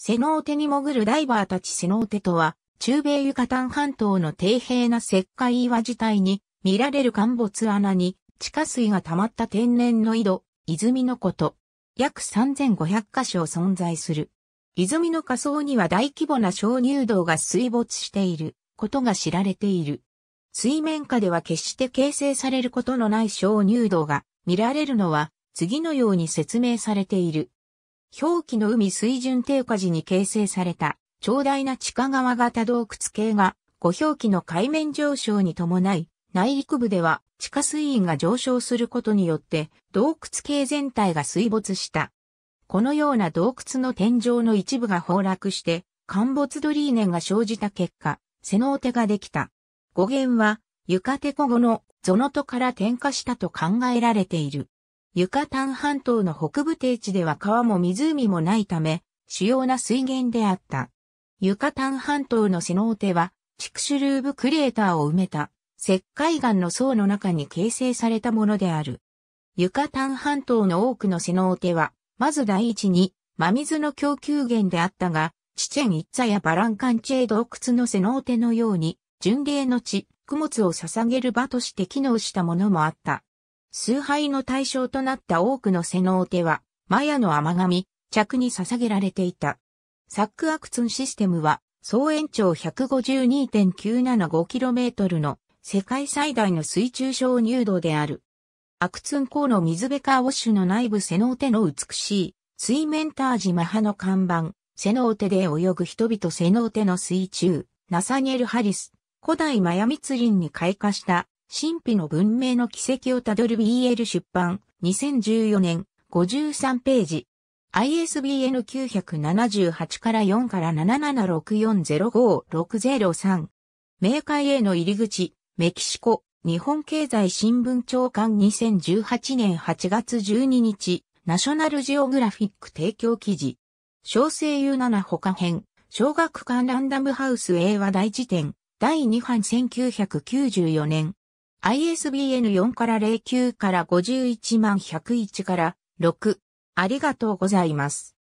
セノーテに潜るダイバーたちセノーテとは、中米ユカタン半島の底辺な石灰岩自体に見られる陥没穴に地下水が溜まった天然の井戸、泉のこと。約3500箇所存在する。泉の下層には大規模な鍾乳洞が水没していることが知られている。水面下では決して形成されることのない鍾乳洞が見られるのは次のように説明されている。表記の海水準低下時に形成された、長大な地下川型洞窟系が、五表記の海面上昇に伴い、内陸部では地下水位が上昇することによって、洞窟系全体が水没した。このような洞窟の天井の一部が崩落して、陥没ドリーネが生じた結果、セノーテができた。語源は、ユカテコ語のゾノトから転化したと考えられている。ユカタン半島の北部低地では川も湖もないため、主要な水源であった。ユカタン半島のセノーテは、チクシュルーブクレーターを埋めた、石灰岩の層の中に形成されたものである。ユカタン半島の多くのセノーテは、まず第一に、真水の供給源であったが、チチェンやバランカンチェ洞窟のセノーテのように、巡礼の地、供物を捧げる場として機能したものもあった。崇拝の対象となった多くのセノーテは、マヤの甘神、着に捧げられていた。サックアクツンシステムは、総延長 152.975km の世界最大の水中小入道である。アクツン港の水ベカーウォッシュの内部セノーテの美しい、水面タージマハの看板、セノーテで泳ぐ人々セノーテの水中、ナサニエル・ハリス、古代マヤ密林に開花した神秘の文明の奇跡をたどる BL 出版2014年53ページ ISBN 978から4から776405603明海への入り口メキシコ日本経済新聞長官2018年8月12日ナショナルジオグラフィック提供記事小生 U7 他編小学館ランダムハウス英和大辞典第2版1994年 ISBN 4から09から51万101から6。ありがとうございます。